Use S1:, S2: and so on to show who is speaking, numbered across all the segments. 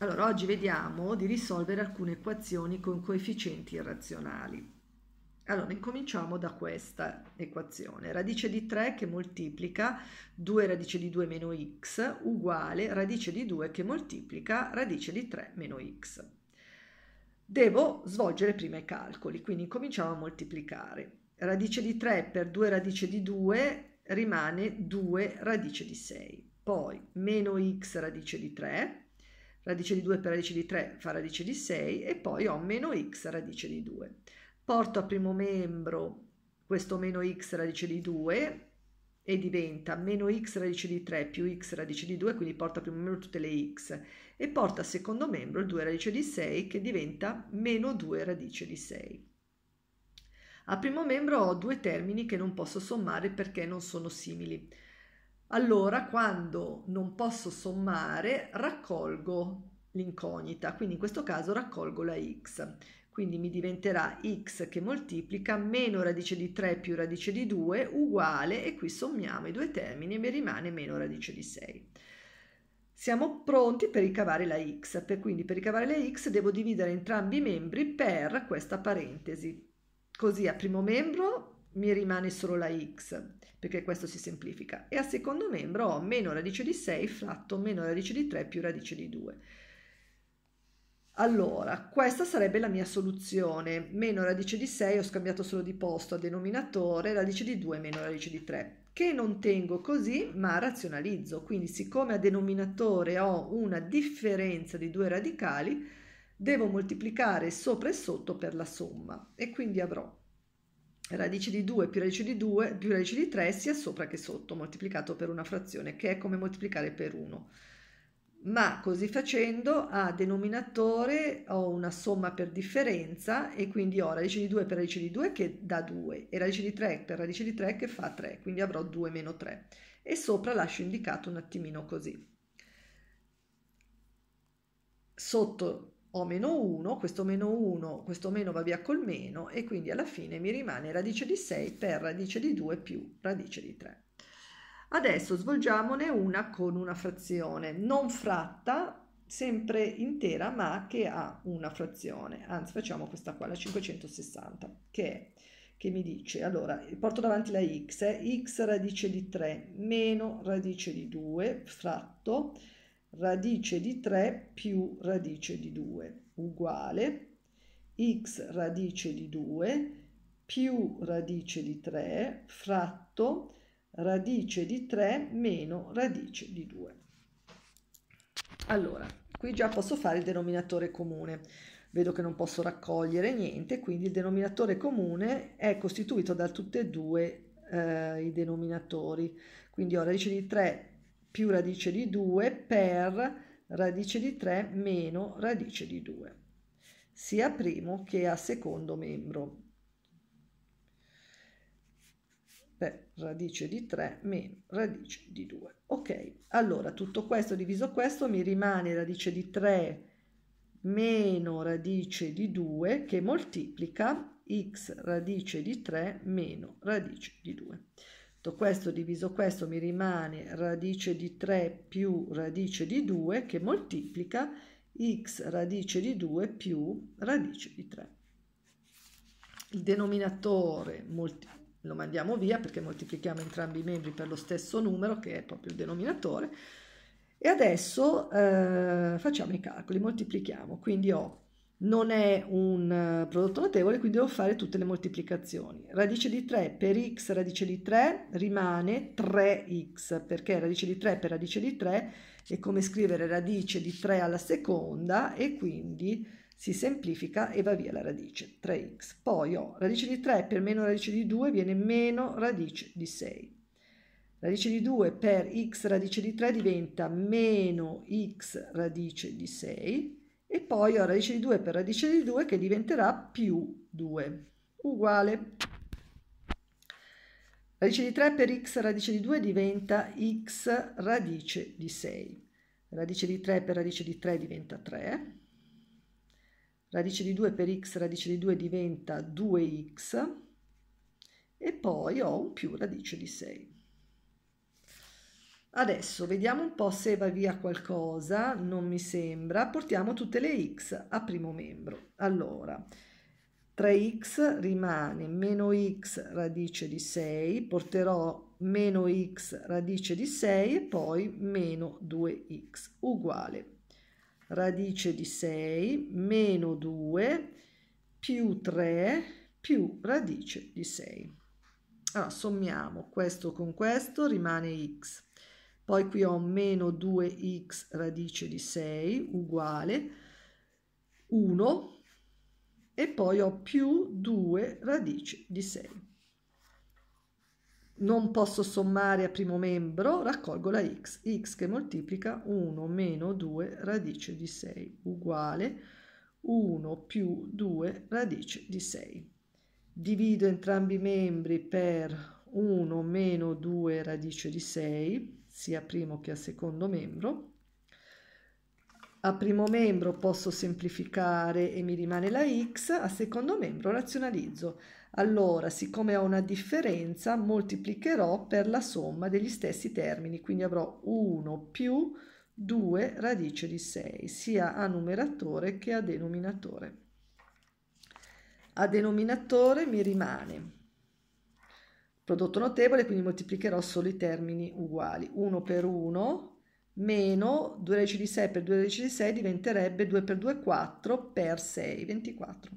S1: Allora, oggi vediamo di risolvere alcune equazioni con coefficienti irrazionali. Allora, incominciamo da questa equazione. Radice di 3 che moltiplica 2 radice di 2 meno x uguale radice di 2 che moltiplica radice di 3 meno x. Devo svolgere prima i calcoli, quindi incominciamo a moltiplicare. Radice di 3 per 2 radice di 2 rimane 2 radice di 6, poi meno x radice di 3 radice di 2 per radice di 3 fa radice di 6 e poi ho meno x radice di 2. Porto a primo membro questo meno x radice di 2 e diventa meno x radice di 3 più x radice di 2, quindi porta a primo membro tutte le x, e porta a secondo membro il 2 radice di 6 che diventa meno 2 radice di 6. A primo membro ho due termini che non posso sommare perché non sono simili allora quando non posso sommare raccolgo l'incognita, quindi in questo caso raccolgo la x. Quindi mi diventerà x che moltiplica meno radice di 3 più radice di 2 uguale, e qui sommiamo i due termini e mi rimane meno radice di 6. Siamo pronti per ricavare la x, per, quindi per ricavare la x devo dividere entrambi i membri per questa parentesi. Così a primo membro mi rimane solo la x, perché questo si semplifica. E al secondo membro ho meno radice di 6 fratto meno radice di 3 più radice di 2. Allora, questa sarebbe la mia soluzione. Meno radice di 6, ho scambiato solo di posto a denominatore, radice di 2 meno radice di 3, che non tengo così ma razionalizzo. Quindi siccome a denominatore ho una differenza di due radicali, devo moltiplicare sopra e sotto per la somma e quindi avrò radice di 2 più radice di 2 più radice di 3 sia sopra che sotto moltiplicato per una frazione che è come moltiplicare per 1 ma così facendo a denominatore ho una somma per differenza e quindi ho radice di 2 per radice di 2 che dà 2 e radice di 3 per radice di 3 che fa 3 quindi avrò 2 meno 3 e sopra lascio indicato un attimino così sotto ho meno 1, questo meno 1, questo meno va via col meno e quindi alla fine mi rimane radice di 6 per radice di 2 più radice di 3. Adesso svolgiamone una con una frazione non fratta, sempre intera ma che ha una frazione, anzi facciamo questa qua, la 560, che, è, che mi dice, allora porto davanti la x, eh, x radice di 3 meno radice di 2 fratto radice di 3 più radice di 2 uguale x radice di 2 più radice di 3 fratto radice di 3 meno radice di 2. Allora, qui già posso fare il denominatore comune. Vedo che non posso raccogliere niente, quindi il denominatore comune è costituito da tutti e due eh, i denominatori. Quindi ho radice di 3 più radice di 2 per radice di 3 meno radice di 2, sia a primo che a secondo membro. Per radice di 3 meno radice di 2. Ok, allora tutto questo diviso questo mi rimane radice di 3 meno radice di 2 che moltiplica x radice di 3 meno radice di 2. Tutto certo, questo diviso questo mi rimane radice di 3 più radice di 2 che moltiplica x radice di 2 più radice di 3. Il denominatore molti- lo mandiamo via perché moltiplichiamo entrambi i membri per lo stesso numero che è proprio il denominatore. E adesso eh, facciamo i calcoli, moltiplichiamo, quindi ho non è un eh, prodotto notevole, quindi devo fare tutte le moltiplicazioni. Radice di 3 per x radice di 3 rimane 3x, perché radice di 3 per radice di 3 è come scrivere radice di 3 alla seconda e quindi si semplifica e va via la radice, 3x. Poi ho oh, radice di 3 per meno radice di 2 viene meno radice di 6. Radice di 2 per x radice di 3 diventa meno x radice di 6 e poi ho radice di 2 per radice di 2 che diventerà più 2 uguale radice di 3 per x radice di 2 diventa x radice di 6 radice di 3 per radice di 3 diventa 3 radice di 2 per x radice di 2 diventa 2x e poi ho un più radice di 6 Adesso vediamo un po' se va via qualcosa, non mi sembra. Portiamo tutte le x a primo membro. Allora, 3x rimane meno x radice di 6, porterò meno x radice di 6 e poi meno 2x uguale radice di 6 meno 2 più 3 più radice di 6. Allora, ah, sommiamo questo con questo, rimane x poi qui ho meno 2x radice di 6 uguale 1 e poi ho più 2 radice di 6. Non posso sommare a primo membro, raccolgo la x, x che moltiplica 1 meno 2 radice di 6 uguale 1 più 2 radice di 6. Divido entrambi i membri per 1 meno 2 radice di 6 sia primo che a secondo membro. A primo membro posso semplificare e mi rimane la x, a secondo membro razionalizzo. Allora, siccome ho una differenza, moltiplicherò per la somma degli stessi termini, quindi avrò 1 più 2 radice di 6, sia a numeratore che a denominatore. A denominatore mi rimane prodotto notevole, quindi moltiplicherò solo i termini uguali. 1 per 1 meno 2 radici di 6 per 2 radici di 6 diventerebbe 2 per 2 4 per 6, 24.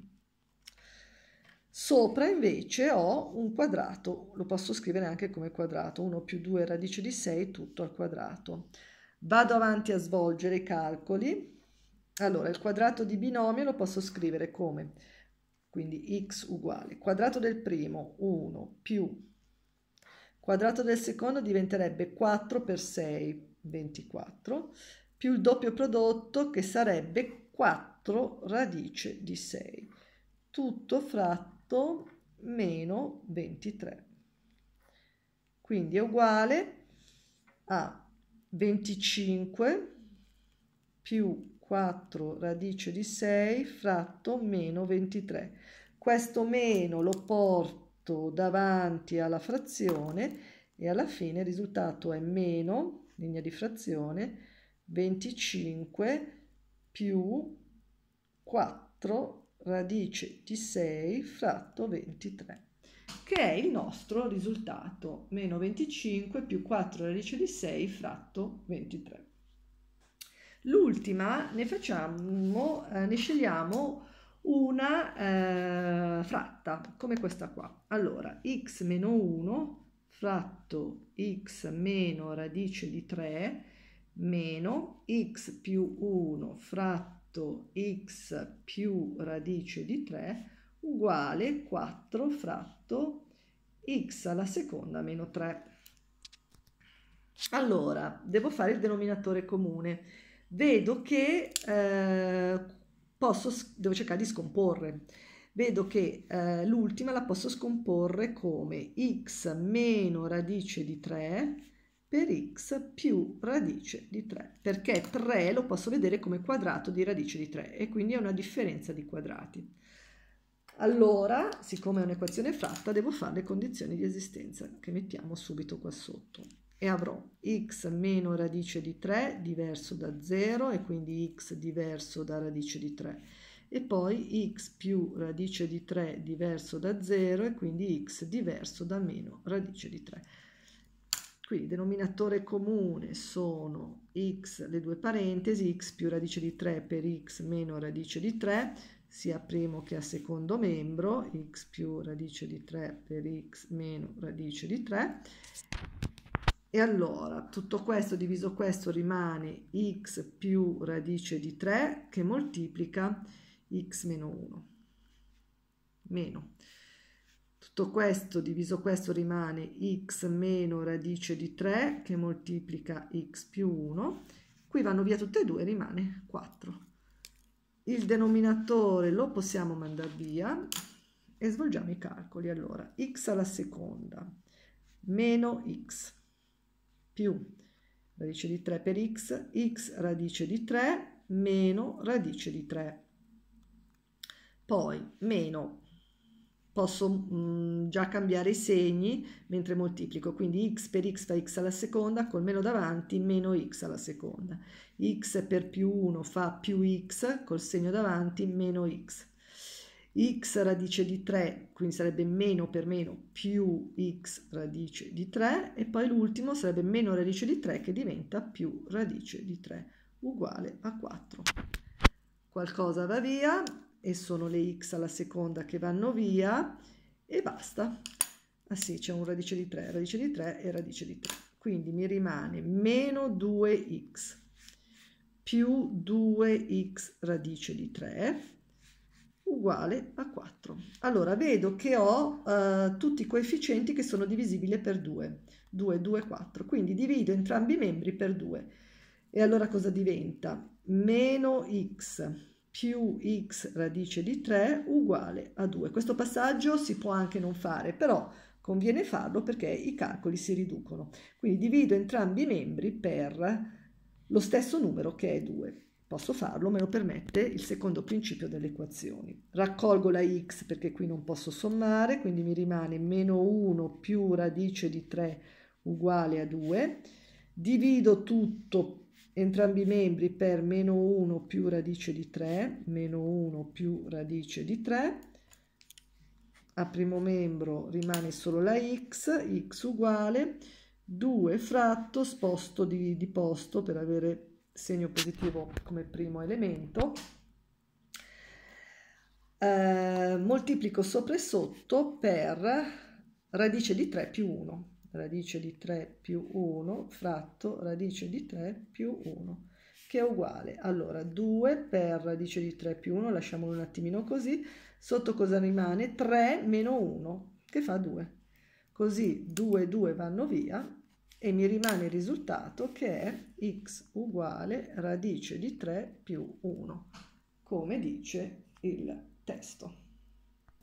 S1: Sopra invece ho un quadrato, lo posso scrivere anche come quadrato, 1 più 2 radice di 6 tutto al quadrato. Vado avanti a svolgere i calcoli. Allora, il quadrato di binomio lo posso scrivere come, quindi x uguale, quadrato del primo, 1 più quadrato del secondo diventerebbe 4 per 6, 24, più il doppio prodotto che sarebbe 4 radice di 6, tutto fratto meno 23. Quindi è uguale a 25 più 4 radice di 6 fratto meno 23. Questo meno lo porto fatto davanti alla frazione e alla fine il risultato è meno, linea di frazione, 25 più 4 radice di 6 fratto 23 che è il nostro risultato, meno 25 più 4 radice di 6 fratto 23. L'ultima ne facciamo, eh, ne scegliamo una eh, fra fatta come questa qua. Allora, x meno 1 fratto x meno radice di 3 meno x più 1 fratto x più radice di 3 uguale 4 fratto x alla seconda meno 3. Allora, devo fare il denominatore comune. Vedo che eh, posso, devo cercare di scomporre vedo che eh, l'ultima la posso scomporre come x meno radice di 3 per x più radice di 3, perché 3 lo posso vedere come quadrato di radice di 3 e quindi è una differenza di quadrati. Allora, siccome è un'equazione fratta, devo fare le condizioni di esistenza che mettiamo subito qua sotto e avrò x meno radice di 3 diverso da 0 e quindi x diverso da radice di 3 e poi x più radice di 3 diverso da 0 e quindi x diverso da meno radice di 3. Quindi denominatore comune sono x, le due parentesi, x più radice di 3 per x meno radice di 3, sia a primo che a secondo membro, x più radice di 3 per x meno radice di 3. E allora, tutto questo diviso questo rimane x più radice di 3 che moltiplica x meno 1 meno tutto questo diviso questo rimane x meno radice di 3 che moltiplica x più 1 qui vanno via tutte e due rimane 4 il denominatore lo possiamo mandare via e svolgiamo i calcoli allora x alla seconda meno x più radice di 3 per x x radice di 3 meno radice di 3 poi meno posso mh, mm, già cambiare i segni mentre moltiplico, quindi x per x fa x alla seconda, col meno davanti meno x alla seconda, x per più 1 fa più x, col segno davanti meno x, x radice di 3, quindi sarebbe meno per meno più x radice di 3, e poi l'ultimo sarebbe meno radice di 3 che diventa più radice di 3, uguale a 4. Qualcosa va via, e sono le x alla seconda che vanno via e basta. Ah sì, c'è un radice di 3, radice di 3 e radice di 3. Quindi mi rimane meno 2x più 2x radice di 3 uguale a 4. Allora vedo che ho eh, tutti i coefficienti che sono divisibili per 2, 2, 2, 4, quindi divido entrambi i membri per 2. E allora cosa diventa? Meno x più x radice di 3 uguale a 2. Questo passaggio si può anche non fare, però conviene farlo perché i calcoli si riducono. Quindi divido entrambi i membri per lo stesso numero che è 2. Posso farlo, me lo permette il secondo principio delle equazioni. Raccolgo la x perché qui non posso sommare, quindi mi rimane meno 1 più radice di 3 uguale a 2. Divido tutto entrambi i membri per meno 1 più radice di 3, meno 1 più radice di 3, a primo membro rimane solo la x, x uguale, 2 fratto, sposto di, di posto per avere segno positivo come primo elemento, eh, moltiplico sopra e sotto per radice di 3 più 1 radice di 3 più 1 fratto radice di 3 più 1 che è uguale allora 2 per radice di 3 più 1 lasciamolo un attimino così sotto cosa rimane 3 meno 1 che fa 2 così 2 e 2 vanno via e mi rimane il risultato che è x uguale radice di 3 più 1 come dice il testo